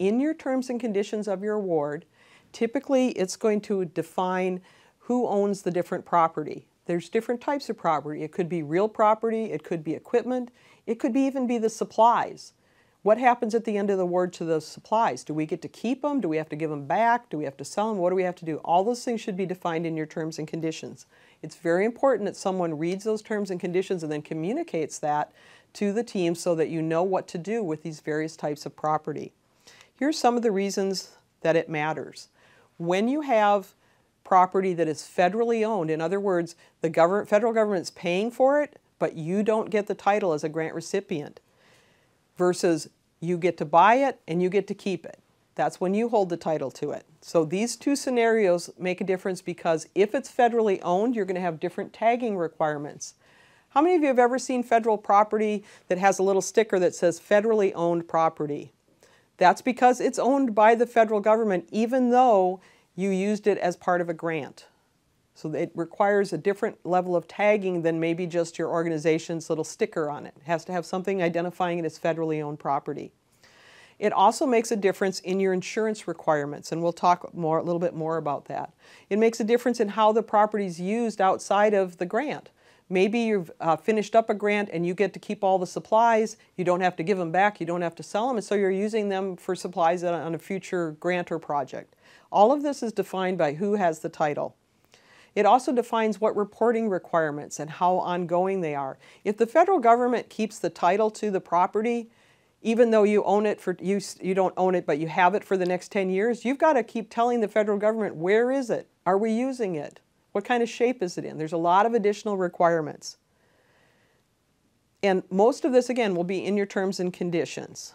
in your terms and conditions of your award, typically it's going to define who owns the different property. There's different types of property. It could be real property, it could be equipment, it could be even be the supplies. What happens at the end of the award to those supplies? Do we get to keep them? Do we have to give them back? Do we have to sell them? What do we have to do? All those things should be defined in your terms and conditions. It's very important that someone reads those terms and conditions and then communicates that to the team so that you know what to do with these various types of property. Here's some of the reasons that it matters. When you have property that is federally owned, in other words, the government, federal government's paying for it, but you don't get the title as a grant recipient, versus you get to buy it and you get to keep it. That's when you hold the title to it. So these two scenarios make a difference because if it's federally owned, you're going to have different tagging requirements. How many of you have ever seen federal property that has a little sticker that says federally owned property? That's because it's owned by the federal government, even though you used it as part of a grant. So it requires a different level of tagging than maybe just your organization's little sticker on it. It has to have something identifying it as federally owned property. It also makes a difference in your insurance requirements, and we'll talk more, a little bit more about that. It makes a difference in how the property is used outside of the grant. Maybe you've uh, finished up a grant and you get to keep all the supplies. You don't have to give them back. You don't have to sell them. And so you're using them for supplies on a future grant or project. All of this is defined by who has the title. It also defines what reporting requirements and how ongoing they are. If the federal government keeps the title to the property, even though you own it for you you don't own it but you have it for the next 10 years, you've got to keep telling the federal government where is it? Are we using it? What kind of shape is it in? There's a lot of additional requirements. And most of this, again, will be in your terms and conditions.